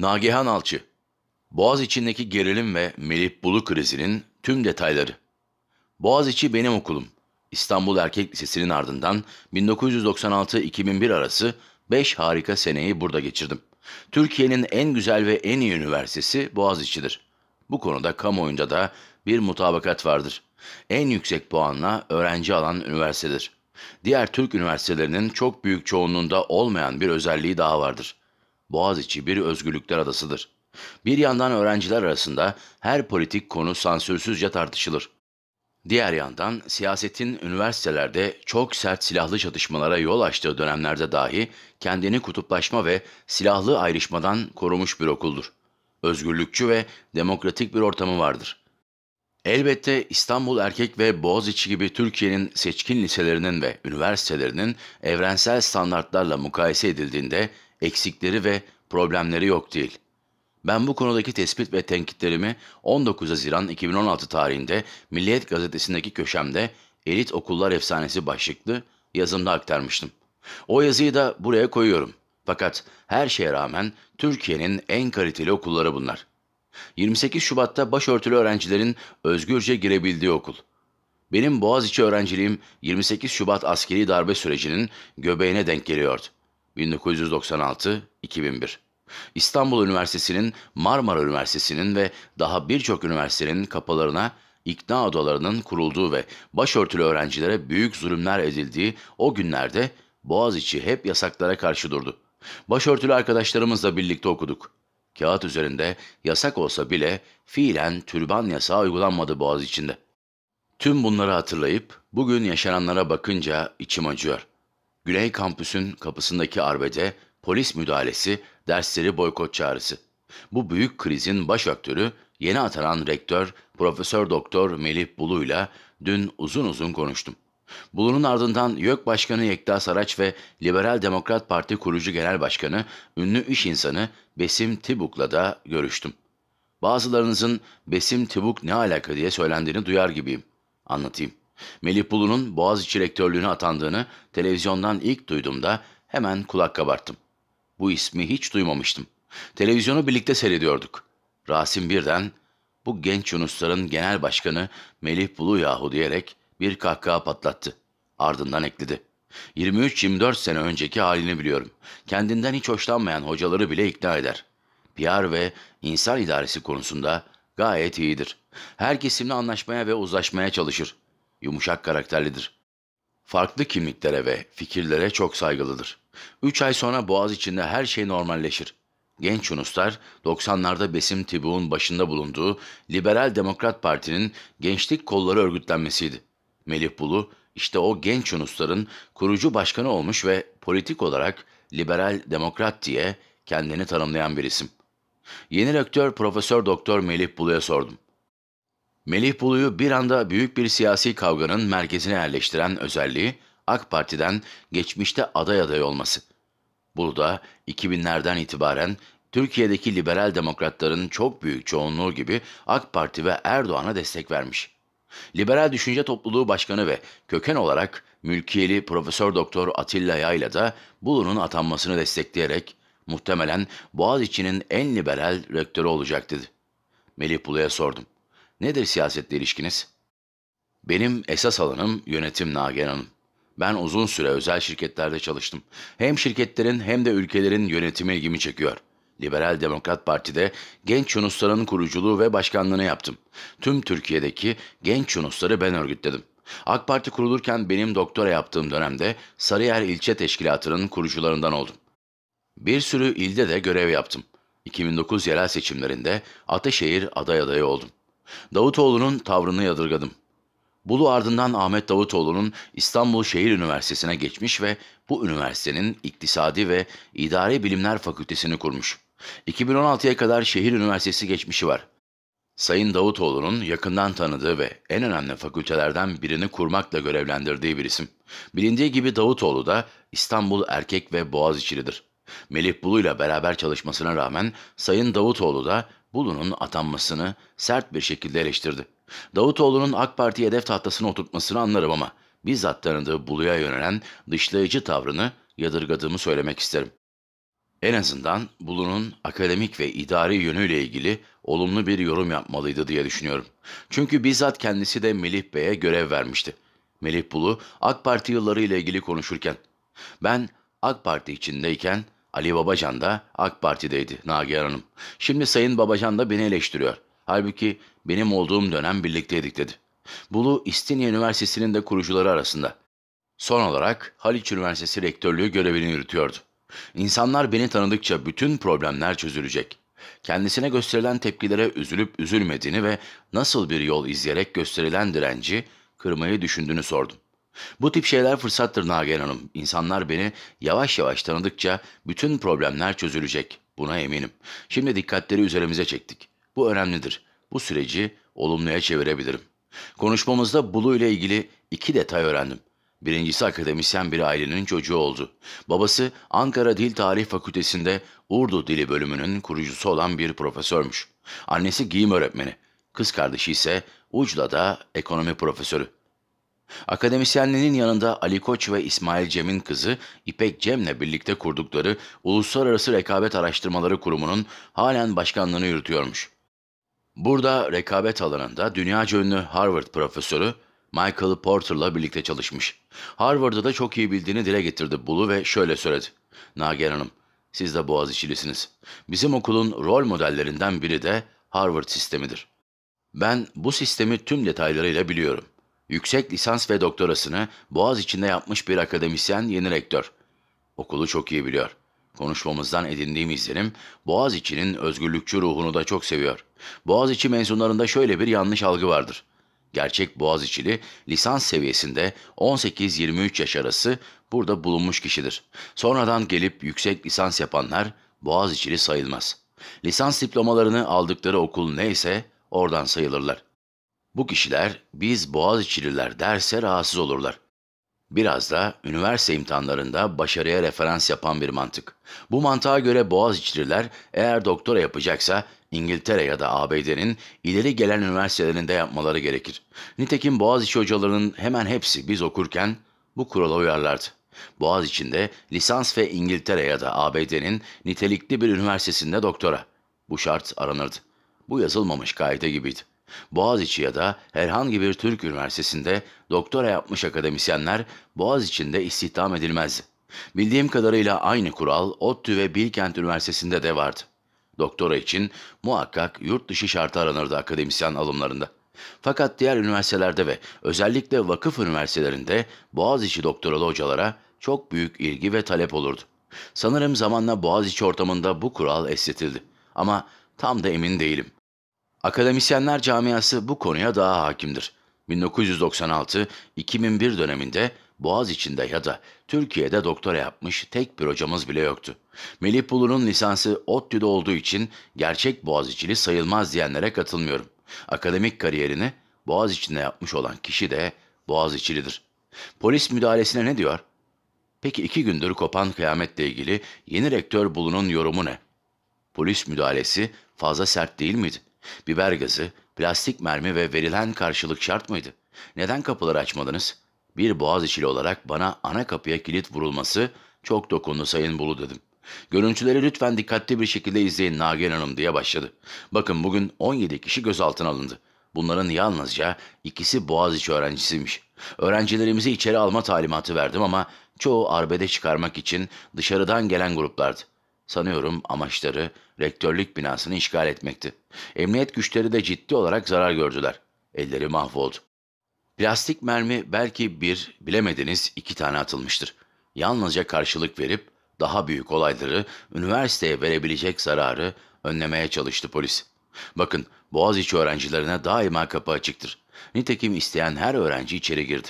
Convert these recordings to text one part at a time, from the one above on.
Nagihan Alçı Boğaz içindeki gerilim ve Melih Bulu krizinin tüm detayları. Boğaz içi benim okulum. İstanbul Erkek Lisesi'nin ardından 1996-2001 arası 5 harika seneyi burada geçirdim. Türkiye'nin en güzel ve en iyi üniversitesi Boğaz Boğaziçi'dir. Bu konuda kamuoyunda da bir mutabakat vardır. En yüksek puanla öğrenci alan üniversitedir. Diğer Türk üniversitelerinin çok büyük çoğunluğunda olmayan bir özelliği daha vardır. Boğaziçi bir özgürlükler adasıdır. Bir yandan öğrenciler arasında her politik konu sansürsüzce tartışılır. Diğer yandan siyasetin üniversitelerde çok sert silahlı çatışmalara yol açtığı dönemlerde dahi kendini kutuplaşma ve silahlı ayrışmadan korumuş bir okuldur. Özgürlükçü ve demokratik bir ortamı vardır. Elbette İstanbul Erkek ve Boğaziçi gibi Türkiye'nin seçkin liselerinin ve üniversitelerinin evrensel standartlarla mukayese edildiğinde eksikleri ve problemleri yok değil. Ben bu konudaki tespit ve tenkitlerimi 19 Haziran 2016 tarihinde Milliyet Gazetesi'ndeki köşemde Elit Okullar Efsanesi başlıklı yazımda aktarmıştım. O yazıyı da buraya koyuyorum. Fakat her şeye rağmen Türkiye'nin en kaliteli okulları bunlar. 28 Şubat'ta başörtülü öğrencilerin özgürce girebildiği okul. Benim Boğaziçi öğrenciliğim 28 Şubat askeri darbe sürecinin göbeğine denk geliyordu. 1996-2001. İstanbul Üniversitesi'nin, Marmara Üniversitesi'nin ve daha birçok üniversitenin kapılarına ikna odalarının kurulduğu ve başörtülü öğrencilere büyük zulümler edildiği o günlerde Boğaziçi hep yasaklara karşı durdu. Başörtülü arkadaşlarımızla birlikte okuduk. Kağıt üzerinde yasak olsa bile fiilen türban yasağı uygulanmadı Boğaz içinde. Tüm bunları hatırlayıp bugün yaşananlara bakınca içim acıyor. Güney Kampüs'ün kapısındaki arbede polis müdahalesi, dersleri boykot çağrısı. Bu büyük krizin baş aktörü yeni atanan rektör Profesör Doktor Melih Bulu'yla dün uzun uzun konuştum. Bulu'nun ardından YÖK Başkanı Yekta Saraç ve Liberal Demokrat Parti kurucu genel başkanı, ünlü iş insanı Besim Tibuk'la da görüştüm. Bazılarınızın Besim Tibuk ne alaka diye söylendiğini duyar gibiyim. Anlatayım. Melih Bulu'nun Boğaziçi rektörlüğüne atandığını televizyondan ilk duyduğumda hemen kulak kabarttım. Bu ismi hiç duymamıştım. Televizyonu birlikte seyrediyorduk. Rasim birden bu genç Yunusların genel başkanı Melih Bulu yahu diyerek bir kahkaha patlattı. Ardından ekledi. 23-24 sene önceki halini biliyorum. Kendinden hiç hoşlanmayan hocaları bile ikna eder. PR ve insan idaresi konusunda gayet iyidir. Her kesimle anlaşmaya ve uzlaşmaya çalışır yumuşak karakterlidir. Farklı kimliklere ve fikirlere çok saygılıdır. Üç ay sonra boğaz içinde her şey normalleşir. Genç Yunuslar 90'larda Besim Tibu'nun başında bulunduğu Liberal Demokrat Parti'nin gençlik kolları örgütlenmesiydi. Melih Bulu işte o genç Yunusların kurucu başkanı olmuş ve politik olarak liberal demokrat diye kendini tanımlayan bir isim. Yeni rektör Profesör Doktor Melih Bulu'ya sordum. Melih Bulu'yu bir anda büyük bir siyasi kavganın merkezine yerleştiren özelliği AK Parti'den geçmişte aday aday olması. Bulu da 2000'lerden itibaren Türkiye'deki liberal demokratların çok büyük çoğunluğu gibi AK Parti ve Erdoğan'a destek vermiş. Liberal Düşünce Topluluğu Başkanı ve köken olarak mülkiyeli Profesör Doktor Atilla Yayla da Bulu'nun atanmasını destekleyerek muhtemelen Boğaziçi'nin en liberal rektörü olacaktı. Melih Bulu'ya sordum. Nedir siyasetle ilişkiniz? Benim esas alanım yönetim Nagen Hanım. Ben uzun süre özel şirketlerde çalıştım. Hem şirketlerin hem de ülkelerin yönetimi ilgimi çekiyor. Liberal Demokrat Parti'de Genç Yunusların kuruculuğu ve başkanlığını yaptım. Tüm Türkiye'deki genç Yunusları ben örgütledim. AK Parti kurulurken benim doktora yaptığım dönemde Sarıyer İlçe Teşkilatı'nın kurucularından oldum. Bir sürü ilde de görev yaptım. 2009 yerel seçimlerinde Ataşehir aday adayı oldum. Davutoğlu'nun tavrını yadırgadım. Bulu ardından Ahmet Davutoğlu'nun İstanbul Şehir Üniversitesi'ne geçmiş ve bu üniversitenin İktisadi ve İdari Bilimler Fakültesini kurmuş. 2016'ya kadar şehir üniversitesi geçmişi var. Sayın Davutoğlu'nun yakından tanıdığı ve en önemli fakültelerden birini kurmakla görevlendirdiği bir isim. Bilindiği gibi Davutoğlu da İstanbul Erkek ve Boğaziçi'lidir. Melih Bulu ile beraber çalışmasına rağmen Sayın Davutoğlu da Bulu'nun atanmasını sert bir şekilde eleştirdi. Davutoğlu'nun AK Parti hedef tahtasına oturtmasını anlarım ama bizzat tanıdığı Bulu'ya yönelen dışlayıcı tavrını yadırgadığımı söylemek isterim. En azından Bulu'nun akademik ve idari yönüyle ilgili olumlu bir yorum yapmalıydı diye düşünüyorum. Çünkü bizzat kendisi de Melih Bey'e görev vermişti. Melih Bulu AK Parti yılları ile ilgili konuşurken, ben AK Parti içindeyken Ali Babacan da AK Parti'deydi Nagihan Hanım. Şimdi Sayın Babacan da beni eleştiriyor. Halbuki benim olduğum dönem birlikteydik dedi. Bulu İstinye Üniversitesi'nin de kurucuları arasında. Son olarak Haliç Üniversitesi rektörlüğü görevini yürütüyordu. İnsanlar beni tanıdıkça bütün problemler çözülecek. Kendisine gösterilen tepkilere üzülüp üzülmediğini ve nasıl bir yol izleyerek gösterilen direnci kırmayı düşündüğünü sordum. Bu tip şeyler fırsattır Nagihan Hanım. İnsanlar beni yavaş yavaş tanıdıkça bütün problemler çözülecek. Buna eminim. Şimdi dikkatleri üzerimize çektik. Bu önemlidir. Bu süreci olumluya çevirebilirim. Konuşmamızda Bulu ile ilgili iki detay öğrendim. Birincisi akademisyen bir ailenin çocuğu oldu. Babası Ankara Dil Tarih Fakültesinde Urdu Dili bölümünün kurucusu olan bir profesörmüş. Annesi giyim öğretmeni. Kız kardeşi ise Ucla'da ekonomi profesörü. Akademisyenlerin yanında Ali Koç ve İsmail Cem'in kızı İpek Cem'le birlikte kurdukları Uluslararası Rekabet Araştırmaları Kurumu'nun halen başkanlığını yürütüyormuş. Burada rekabet alanında dünya ünlü Harvard profesörü Michael Porter'la birlikte çalışmış. Harvard'da da çok iyi bildiğini dile getirdi Bulu ve şöyle söyledi. Nagihan Hanım, siz de Boğaziçi'lisiniz. Bizim okulun rol modellerinden biri de Harvard sistemidir. Ben bu sistemi tüm detaylarıyla biliyorum. Yüksek lisans ve doktorasını Boğaz içinde yapmış bir akademisyen yeni rektör. Okulu çok iyi biliyor. Konuşmamızdan edindiğim izlenim Boğaz içinin özgürlükçü ruhunu da çok seviyor. Boğaz Boğaziçi mezunlarında şöyle bir yanlış algı vardır. Gerçek Boğaz içili, lisans seviyesinde 18-23 yaş arası burada bulunmuş kişidir. Sonradan gelip yüksek lisans yapanlar Boğaz içili sayılmaz. Lisans diplomalarını aldıkları okul neyse oradan sayılırlar. Bu kişiler biz Boğaziçi'liler derse rahatsız olurlar. Biraz da üniversite imtihanlarında başarıya referans yapan bir mantık. Bu mantığa göre Boğaziçi'liler eğer doktora yapacaksa İngiltere ya da ABD'nin ileri gelen üniversitelerinde yapmaları gerekir. Nitekim Boğaziçi hocalarının hemen hepsi biz okurken bu kurala uyarlardı. Boğaz içinde lisans ve İngiltere ya da ABD'nin nitelikli bir üniversitesinde doktora. Bu şart aranırdı. Bu yazılmamış kaide gibiydi. Boğaziçi ya da herhangi bir Türk üniversitesinde doktora yapmış akademisyenler Boğaziçi'nde istihdam edilmez. Bildiğim kadarıyla aynı kural ODTÜ ve Bilkent Üniversitesi'nde de vardı. Doktora için muhakkak yurt dışı şartı aranırdı akademisyen alımlarında. Fakat diğer üniversitelerde ve özellikle vakıf üniversitelerinde Boğaziçi doktoralı hocalara çok büyük ilgi ve talep olurdu. Sanırım zamanla Boğaziçi ortamında bu kural esnetildi. Ama tam da emin değilim. Akademisyenler camiası bu konuya daha hakimdir. 1996-2001 döneminde Boğaz içinde ya da Türkiye'de doktora yapmış tek bir hocamız bile yoktu. Melih Bulu'nun lisansı ODTÜ'de olduğu için gerçek Boğaziçi'li sayılmaz diyenlere katılmıyorum. Akademik kariyerini Boğaz içinde yapmış olan kişi de Boğaziçi'lidir. Polis müdahalesine ne diyor? Peki iki gündür kopan kıyametle ilgili yeni rektör Bulu'nun yorumu ne? Polis müdahalesi fazla sert değil miydi? Biber gazı, plastik mermi ve verilen karşılık şart mıydı? Neden kapıları açmadınız? Bir boğaz içili olarak bana ana kapıya kilit vurulması çok dokundu Sayın Bulu dedim. Görüntüleri lütfen dikkatli bir şekilde izleyin Nagen Hanım diye başladı. Bakın bugün 17 kişi gözaltına alındı. Bunların yalnızca ikisi Boğaziçi öğrencisiymiş. Öğrencilerimizi içeri alma talimatı verdim ama çoğu arbede çıkarmak için dışarıdan gelen gruplardı. Sanıyorum amaçları rektörlük binasını işgal etmekti. Emniyet güçleri de ciddi olarak zarar gördüler. Elleri mahvoldu. Plastik mermi belki bir, bilemediniz iki tane atılmıştır. Yalnızca karşılık verip daha büyük olayları üniversiteye verebilecek zararı önlemeye çalıştı polis. Bakın Boğaziçi öğrencilerine daima kapı açıktır. Nitekim isteyen her öğrenci içeri girdi.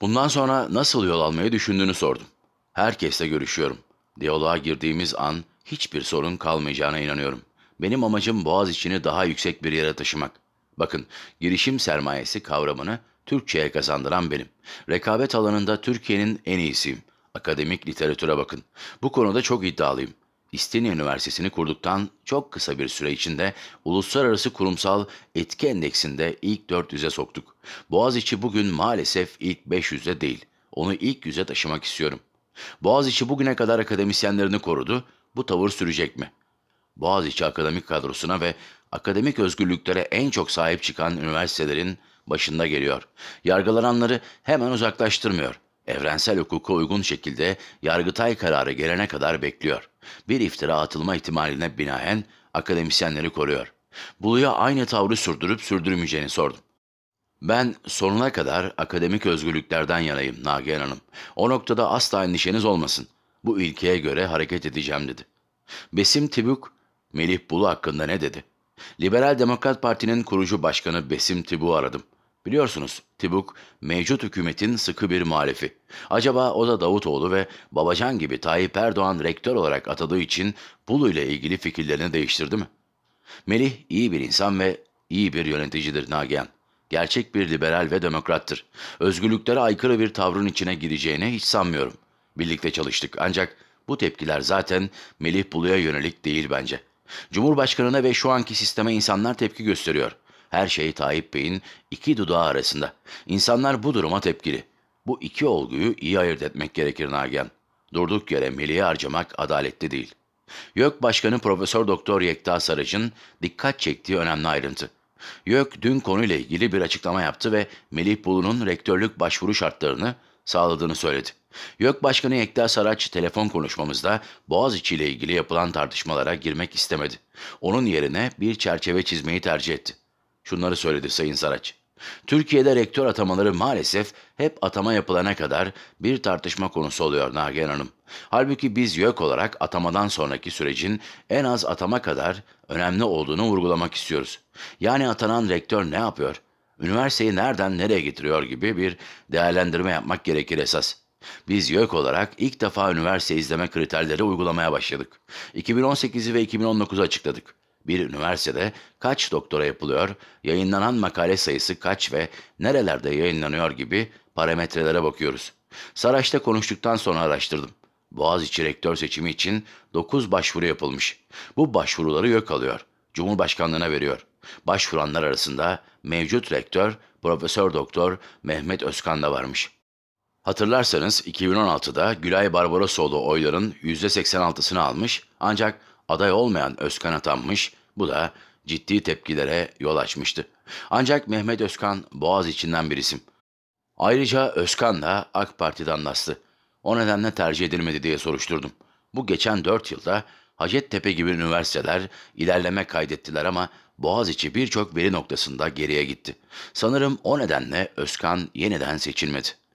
Bundan sonra nasıl yol almayı düşündüğünü sordum. Herkesle görüşüyorum. Diyaloğa girdiğimiz an hiçbir sorun kalmayacağına inanıyorum. Benim amacım boğaz içini daha yüksek bir yere taşımak. Bakın, girişim sermayesi kavramını Türkçe'ye kazandıran benim. Rekabet alanında Türkiye'nin en iyisiyim. Akademik literatüre bakın. Bu konuda çok iddialıyım. İstinye Üniversitesi'ni kurduktan çok kısa bir süre içinde Uluslararası Kurumsal Etki Endeksinde ilk 400'e soktuk. Boğaziçi bugün maalesef ilk 500'e değil. Onu ilk 100'e taşımak istiyorum. Boğaziçi bugüne kadar akademisyenlerini korudu, bu tavır sürecek mi? Boğaziçi akademik kadrosuna ve akademik özgürlüklere en çok sahip çıkan üniversitelerin başında geliyor. Yargılananları hemen uzaklaştırmıyor. Evrensel hukuka uygun şekilde Yargıtay kararı gelene kadar bekliyor. Bir iftira atılma ihtimaline binaen akademisyenleri koruyor. Bulu'ya aynı tavrı sürdürüp sürdürmeyeceğini sordum. Ben sonuna kadar akademik özgürlüklerden yanayım Nagihan Hanım. O noktada asla endişeniz olmasın. Bu ilkeye göre hareket edeceğim dedi. Besim Tibuk, Melih Bulu hakkında ne dedi? Liberal Demokrat Parti'nin kurucu başkanı Besim Tibuk'u aradım. Biliyorsunuz Tibuk mevcut hükümetin sıkı bir muhalifi. Acaba o da Davutoğlu ve Babacan gibi Tayyip Erdoğan rektör olarak atadığı için Bulu ile ilgili fikirlerini değiştirdi mi? Melih iyi bir insan ve iyi bir yöneticidir Nagihan. Gerçek bir liberal ve demokrattır. Özgürlüklere aykırı bir tavrın içine gireceğine hiç sanmıyorum. Birlikte çalıştık ancak bu tepkiler zaten Melih Bulu'ya yönelik değil bence. Cumhurbaşkanına ve şu anki sisteme insanlar tepki gösteriyor. Her şey Tayyip Bey'in iki dudağı arasında. İnsanlar bu duruma tepkili. Bu iki olguyu iyi ayırt etmek gerekir Nagihan. Durduk yere Melih'i harcamak adaletli değil. YÖK Başkanı Profesör Doktor Yekta Sarıç'ın dikkat çektiği önemli ayrıntı. YÖK dün konuyla ilgili bir açıklama yaptı ve Melih Bulu'nun rektörlük başvuru şartlarını sağladığını söyledi. YÖK Başkanı Yekta Saraç telefon konuşmamızda Boğaziçi ile ilgili yapılan tartışmalara girmek istemedi. Onun yerine bir çerçeve çizmeyi tercih etti. Şunları söyledi Sayın Saraç. Türkiye'de rektör atamaları maalesef hep atama yapılana kadar bir tartışma konusu oluyor Nagihan Hanım. Halbuki biz YÖK olarak atamadan sonraki sürecin en az atama kadar önemli olduğunu vurgulamak istiyoruz. Yani atanan rektör ne yapıyor? Üniversiteyi nereden nereye getiriyor gibi bir değerlendirme yapmak gerekir esas. Biz YÖK olarak ilk defa üniversite izleme kriterleri uygulamaya başladık. 2018'i ve 2019'u açıkladık bir üniversitede kaç doktora yapılıyor, yayınlanan makale sayısı kaç ve nerelerde yayınlanıyor gibi parametrelere bakıyoruz. Saraç'ta konuştuktan sonra araştırdım. Boğaziçi rektör seçimi için 9 başvuru yapılmış. Bu başvuruları yok alıyor. Cumhurbaşkanlığına veriyor. Başvuranlar arasında mevcut rektör Profesör Doktor Mehmet Özkan da varmış. Hatırlarsanız 2016'da Gülay Barbarosoğlu oyların %86'sını almış ancak aday olmayan Özkan atanmış, bu da ciddi tepkilere yol açmıştı. Ancak Mehmet Özkan Boğaz içinden bir isim. Ayrıca Özkan da AK Parti'den lastı. O nedenle tercih edilmedi diye soruşturdum. Bu geçen 4 yılda Hacettepe gibi üniversiteler ilerleme kaydettiler ama Boğaziçi birçok veri noktasında geriye gitti. Sanırım o nedenle Özkan yeniden seçilmedi.